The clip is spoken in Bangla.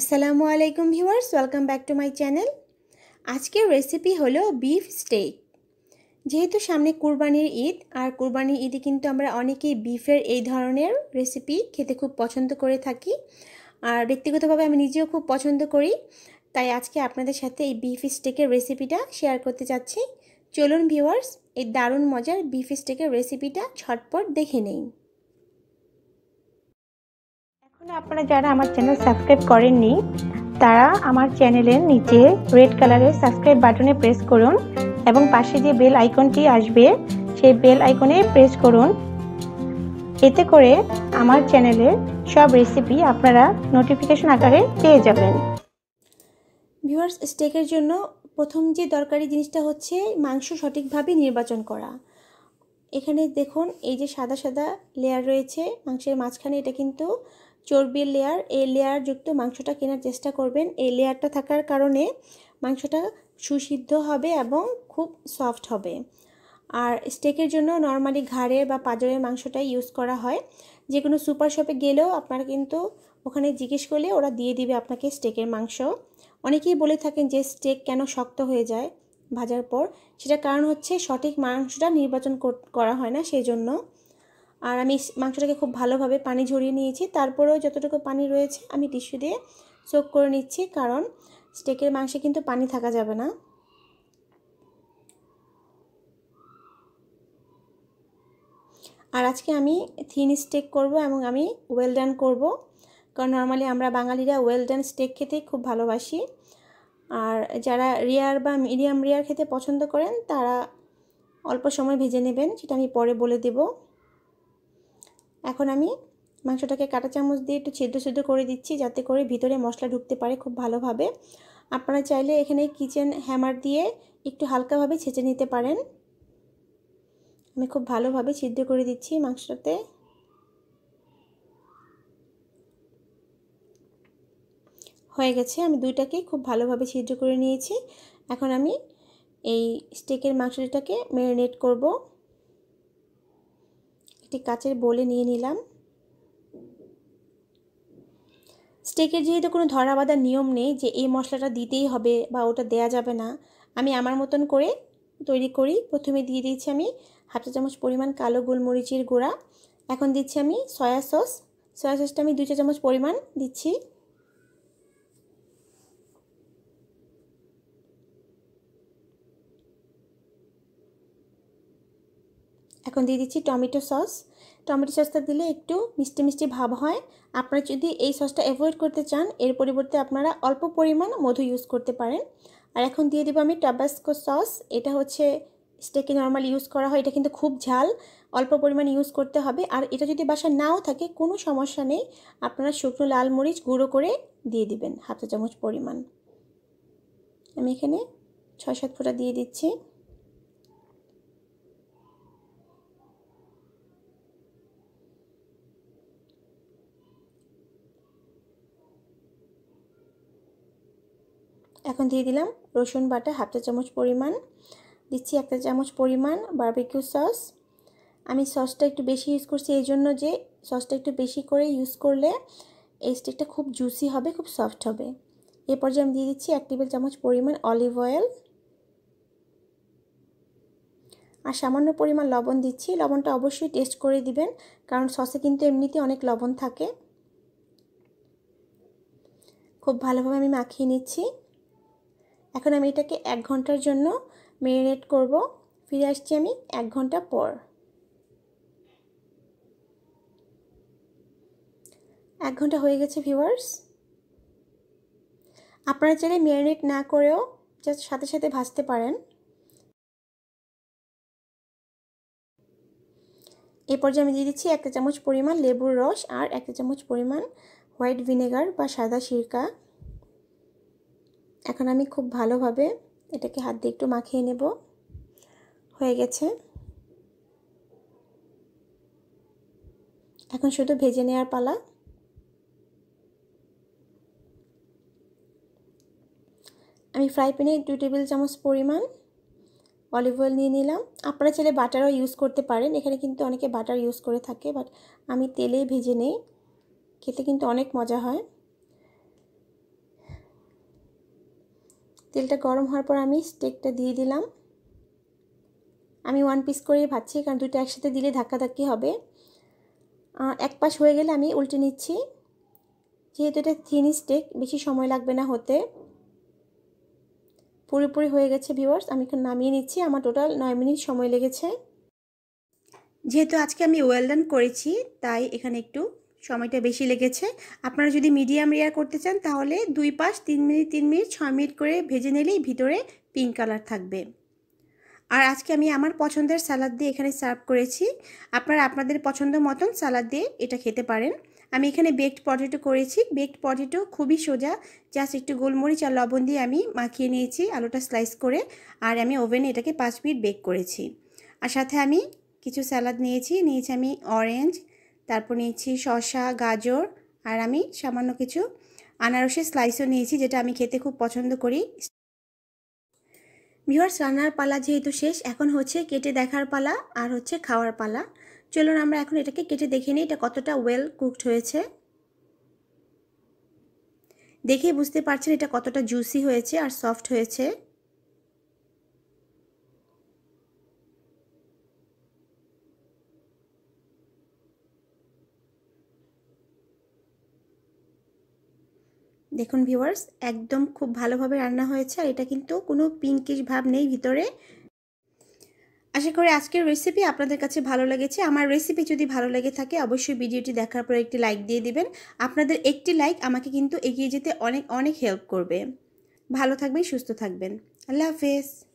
আসসালামু আলাইকুম viewers welcome back to my channel আজকের রেসিপি হলো বিফ স্টেক যেহেতু সামনে কুরবানির ঈদ আর কুরবানির ঈদে কিন্তু আমরা অনেকেই বিফের এই ধরনের রেসিপি খেতে খুব পছন্দ করে থাকি আর ব্যক্তিগতভাবে আমি নিজেও খুব পছন্দ করি তাই আজকে আপনাদের সাথে এই বিফ স্টেকের রেসিপিটা শেয়ার করতে চাচ্ছি চলুন ভিউয়ার্স এই দারুণ মজার বিফ স্টেকের রেসিপিটা ছটপট দেখে নেই আপনারা যারা আমার চ্যানেল সাবস্ক্রাইব করেননি তারা আমার চ্যানেলের নিচে রেড কালারের সাবস্ক্রাইব বাটনে প্রেস করুন এবং পাশে যে বেল আইকনটি আসবে সেই বেল আইকনে প্রেস করুন এতে করে আমার চ্যানেলের সব রেসিপি আপনারা নোটিফিকেশন আকারে পেয়ে যাবেন ভিউয়ার্স স্টেকের জন্য প্রথম যে দরকারি জিনিসটা হচ্ছে মাংস সঠিকভাবে নির্বাচন করা এখানে দেখুন এই যে সাদা সাদা লেয়ার রয়েছে মাংসের মাঝখানে এটা কিন্তু চর্বির লেয়ার এই লেয়ারযুক্ত মাংসটা কেনার চেষ্টা করবেন এই লেয়ারটা থাকার কারণে মাংসটা সুসিদ্ধ হবে এবং খুব সফট হবে আর স্টেকের জন্য নর্মালি ঘাড়ের বা পাজরের মাংসটাই ইউজ করা হয় যে কোনো সুপার শপে গেলেও আপনারা কিন্তু ওখানে জিজ্ঞেস করলে ওরা দিয়ে দিবে আপনাকে স্টেকের মাংস অনেকেই বলে থাকেন যে স্টেক কেন শক্ত হয়ে যায় ভাজার পর সেটা কারণ হচ্ছে সঠিক মাংসটা নির্বাচন করা হয় না সেই জন্য আর আমি মাংসটাকে খুব ভালোভাবে পানি ঝরিয়ে নিয়েছি তারপরেও যতটুকু পানি রয়েছে আমি টিস্যু দিয়ে চোখ করে নিচ্ছি কারণ স্টেকের মাংসে কিন্তু পানি থাকা যাবে না আর আজকে আমি থিন স্টেক করব এবং আমি ওয়েল ডান করব কারণ নর্মালি আমরা বাঙালিরা ওয়েল ডান স্টেক খেতে খুব ভালোবাসি আর যারা রেয়ার বা মিডিয়াম রেয়ার খেতে পছন্দ করেন তারা অল্প সময় ভেজে নেবেন সেটা আমি পরে বলে দেবো এখন আমি মাংসটাকে কাটা চামচ দিয়ে একটু ছিদ্র ছিদ্র করে দিচ্ছি যাতে করে ভিতরে মশলা ঢুকতে পারে খুব ভালোভাবে আপনারা চাইলে এখানে কিচেন হ্যামার দিয়ে একটু হালকাভাবে ছেঁচে নিতে পারেন আমি খুব ভালোভাবে ছিদ্র করে দিচ্ছি মাংসটাতে হয়ে গেছে আমি দুইটাকে খুব ভালোভাবে ছিদ্র করে নিয়েছি এখন আমি এই স্টেকের মাংসটাকে ম্যারিনেট করবো একটি কাচের বলে নিয়ে নিলাম স্টেকের যেহেতু কোনো ধরা বাঁধার নিয়ম নেই যে এই মশলাটা দিতেই হবে বা ওটা দেয়া যাবে না আমি আমার মতন করে তৈরি করি প্রথমে দিয়ে দিচ্ছি আমি হাফ চা চামচ পরিমাণ কালো গোলমরিচের গুঁড়া এখন দিচ্ছি আমি সয়া সস সয়া সসটা আমি দুই চা চামচ পরিমাণ দিচ্ছি এখন দিয়ে দিচ্ছি টমেটো সস টমেটো সসটা দিলে একটু মিষ্টি মিষ্টি ভাব হয় আপনারা যদি এই সসটা অ্যাভয়েড করতে চান এর পরিবর্তে আপনারা অল্প পরিমাণ মধু ইউজ করতে পারেন আর এখন দিয়ে দেবো আমি টাবাস্কো সস এটা হচ্ছে স্টেকে নর্মাল ইউজ করা হয় এটা কিন্তু খুব ঝাল অল্প পরিমাণে ইউজ করতে হবে আর এটা যদি বাসা নাও থাকে কোনো সমস্যা নেই আপনারা শুকনো লাল মরিচ গুঁড়ো করে দিয়ে দিবেন হাফ চামচ পরিমাণ আমি এখানে ছয় সাত ফোঁটা দিয়ে দিচ্ছি এখন দিয়ে দিলাম রসুন বাটা হাফ চা চামচ পরিমাণ দিচ্ছি একটা চামচ পরিমাণ বারবিকিউ সস আমি সসটা একটু বেশি ইউজ করছি এই জন্য যে সসটা একটু বেশি করে ইউজ করলে এই স্টেকটা খুব জুসি হবে খুব সফট হবে এ পর্যায়ে আমি দিয়ে দিচ্ছি এক টেবিল চামচ পরিমাণ অলিভ অয়েল আর সামান্য পরিমাণ লবণ দিচ্ছি লবণটা অবশ্যই টেস্ট করে দিবেন কারণ সসে কিন্তু এমনিতে অনেক লবণ থাকে খুব ভালোভাবে আমি মাখিয়ে নিচ্ছি এখন আমি এটাকে এক ঘন্টার জন্য মেরিনেট করব ফিরে আসছি আমি এক ঘন্টা পর এক ঘন্টা হয়ে গেছে ভিউয়ার্স আপনারা চাইলে ম্যারিনেট না করেও জাস্ট সাথে সাথে ভাজতে পারেন এ পর্যায়ে আমি দিয়ে দিচ্ছি একটা চামচ পরিমাণ লেবুর রস আর একটা চামচ পরিমাণ হোয়াইট ভিনেগার বা সাদা সিরকা এখন আমি খুব ভালোভাবে এটাকে হাত দিয়ে একটু মাখিয়ে নেব হয়ে গেছে এখন শুধু ভেজে নেওয়ার পালা আমি ফ্রাই প্যানে দু টেবিল চামচ পরিমাণ অলিভ অয়েল নিয়ে নিলাম আপনারা চাইলে বাটারও ইউজ করতে পারেন এখানে কিন্তু অনেকে বাটার ইউজ করে থাকে বাট আমি তেলেই ভেজে নেই খেতে কিন্তু অনেক মজা হয় তেলটা গরম হওয়ার পর আমি স্টেকটা দিয়ে দিলাম আমি ওয়ান পিস করে ভাজছি কারণ দুটো একসাথে দিলে ধাক্কাধাক্কি হবে এক পাশ হয়ে গেলে আমি উল্টে নিচ্ছি যেহেতু এটা থিন স্টেক বেশি সময় লাগবে না হতে পুরোপুরি হয়ে গেছে ভিওয়ার্স আমি এখন নামিয়ে নিচ্ছি আমার টোটাল নয় মিনিট সময় লেগেছে যেহেতু আজকে আমি ওয়েল করেছি তাই এখানে একটু সময়টা বেশি লেগেছে আপনারা যদি মিডিয়াম রেয়ার করতে চান তাহলে দুই পাশ তিন মিনিট তিন মিনিট ছয় মিনিট করে ভেজে নিলেই ভিতরে পিঙ্ক কালার থাকবে আর আজকে আমি আমার পছন্দের স্যালাদ দিয়ে এখানে সার্ভ করেছি আপনারা আপনাদের পছন্দ মতন স্যালাদ দিয়ে এটা খেতে পারেন আমি এখানে বেকড পটেটো করেছি বেকড পটেটো খুবই সোজা জাস্ট একটু গোলমরিচ আর লবণ দিয়ে আমি মাখিয়ে নিয়েছি আলুটা স্লাইস করে আর আমি ওভেনে এটাকে পাঁচ মিনিট বেক করেছি আর সাথে আমি কিছু স্যালাদ নিয়েছি নিয়েছি আমি অরেঞ্জ তারপর নিয়েছি শশা গাজর আর আমি সামান্য কিছু আনারসের স্লাইসও নিয়েছি যেটা আমি খেতে খুব পছন্দ করি ভিওয়ার্স রান্নার পালা যেহেতু শেষ এখন হচ্ছে কেটে দেখার পালা আর হচ্ছে খাওয়ার পালা চলুন আমরা এখন এটাকে কেটে দেখে নিই এটা কতটা ওয়েল কুকড হয়েছে দেখে বুঝতে পারছেন এটা কতটা জুসি হয়েছে আর সফট হয়েছে দেখুন ভিওয়ার্স একদম খুব ভালোভাবে রান্না হয়েছে আর এটা কিন্তু কোনো পিঙ্কিশ ভাব নেই ভিতরে আশা করি আজকের রেসিপি আপনাদের কাছে ভালো লেগেছে আমার রেসিপি যদি ভালো লেগে থাকে অবশ্যই ভিডিওটি দেখার পর একটি লাইক দিয়ে দিবেন আপনাদের একটি লাইক আমাকে কিন্তু এগিয়ে যেতে অনেক অনেক হেল্প করবে ভালো থাকবেন সুস্থ থাকবেন আল্লাহ হাফেজ